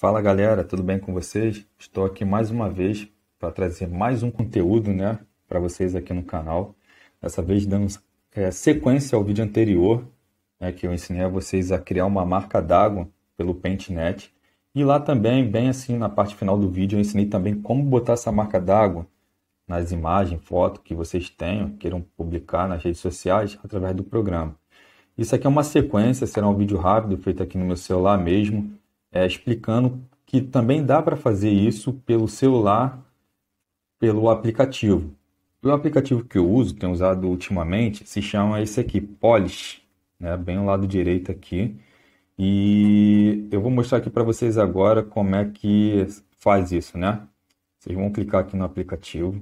Fala galera, tudo bem com vocês? Estou aqui mais uma vez para trazer mais um conteúdo né, para vocês aqui no canal. Dessa vez dando é, sequência ao vídeo anterior, né, que eu ensinei a vocês a criar uma marca d'água pelo PaintNet. E lá também, bem assim na parte final do vídeo, eu ensinei também como botar essa marca d'água nas imagens, fotos que vocês tenham, queiram publicar nas redes sociais através do programa. Isso aqui é uma sequência, será um vídeo rápido feito aqui no meu celular mesmo, é, explicando que também dá para fazer isso pelo celular, pelo aplicativo. O aplicativo que eu uso, tenho usado ultimamente, se chama esse aqui, Polish, né? bem o lado direito aqui. E eu vou mostrar aqui para vocês agora como é que faz isso, né? Vocês vão clicar aqui no aplicativo,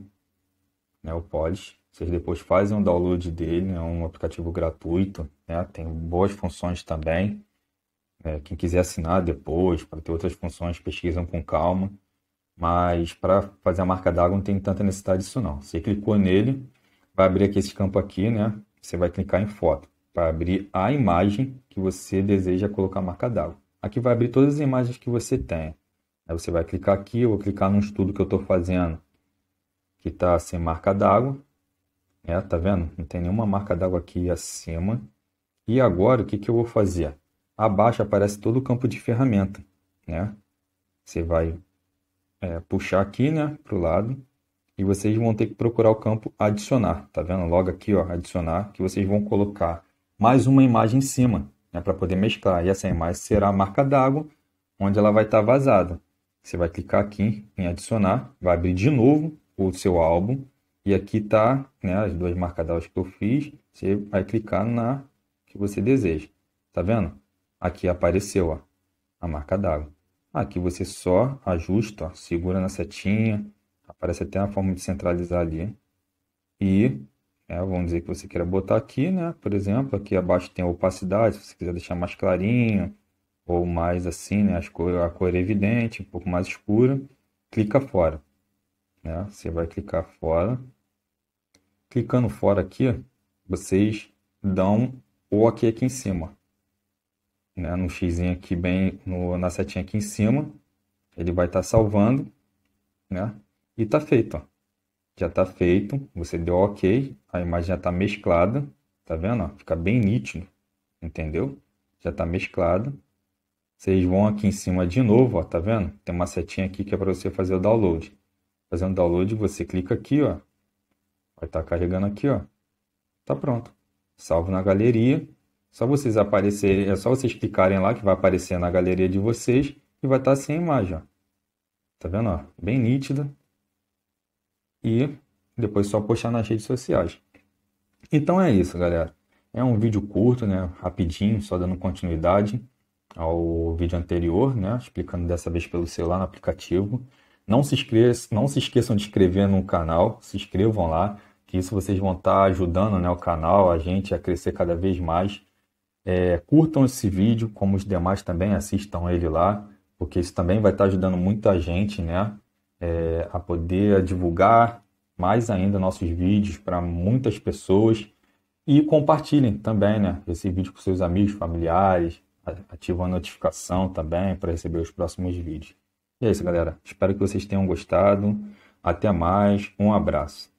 né, o Polish. Vocês depois fazem o download dele, é um aplicativo gratuito, né? Tem boas funções também. É, quem quiser assinar depois, para ter outras funções, pesquisam com calma. Mas para fazer a marca d'água não tem tanta necessidade disso não. Você clicou nele, vai abrir aqui esse campo aqui, né? Você vai clicar em foto para abrir a imagem que você deseja colocar a marca d'água. Aqui vai abrir todas as imagens que você tem. Aí você vai clicar aqui, eu vou clicar num estudo que eu estou fazendo que está sem marca d'água. É, tá vendo? Não tem nenhuma marca d'água aqui acima. E agora o que, que eu vou fazer? abaixo aparece todo o campo de ferramenta, né? Você vai é, puxar aqui, né, para o lado, e vocês vão ter que procurar o campo adicionar, tá vendo? Logo aqui, ó, adicionar, que vocês vão colocar mais uma imagem em cima, né, para poder mesclar. E essa imagem será a marca d'água, onde ela vai estar tá vazada. Você vai clicar aqui em adicionar, vai abrir de novo o seu álbum, e aqui está, né, as duas marcas d'água que eu fiz, você vai clicar na que você deseja, tá vendo? Aqui apareceu ó, a marca d'água. Aqui você só ajusta, ó, segura na setinha, aparece até uma forma de centralizar ali. E é, vamos dizer que você queira botar aqui, né? Por exemplo, aqui abaixo tem a opacidade, se você quiser deixar mais clarinho ou mais assim, né? As cor, a cor é evidente, um pouco mais escura, clica fora. Né? Você vai clicar fora. Clicando fora aqui, vocês dão o OK aqui em cima né, no x aqui bem, no, na setinha aqui em cima, ele vai estar tá salvando, né, e está feito, ó. já está feito, você deu ok, a imagem já está mesclada, tá vendo? Ó, fica bem nítido, entendeu? Já está mesclada, vocês vão aqui em cima de novo, ó, tá vendo? Tem uma setinha aqui que é para você fazer o download. Fazendo download, você clica aqui, ó. Vai estar tá carregando aqui, ó. Tá pronto. Salvo na galeria. Só vocês aparecerem, é só vocês clicarem lá que vai aparecer na galeria de vocês e vai estar tá sem imagem. Ó. Tá vendo? Ó? Bem nítida. E depois só postar nas redes sociais. Então é isso, galera. É um vídeo curto, né? Rapidinho, só dando continuidade ao vídeo anterior, né? Explicando dessa vez pelo celular no aplicativo. Não se, esqueçam, não se esqueçam de inscrever no canal, se inscrevam lá, que isso vocês vão estar tá ajudando né, o canal, a gente a crescer cada vez mais. É, curtam esse vídeo, como os demais também assistam ele lá, porque isso também vai estar ajudando muita gente, né? É, a poder divulgar mais ainda nossos vídeos para muitas pessoas e compartilhem também, né? Esse vídeo com seus amigos, familiares, ativa a notificação também para receber os próximos vídeos. E é isso, galera. Espero que vocês tenham gostado. Até mais. Um abraço.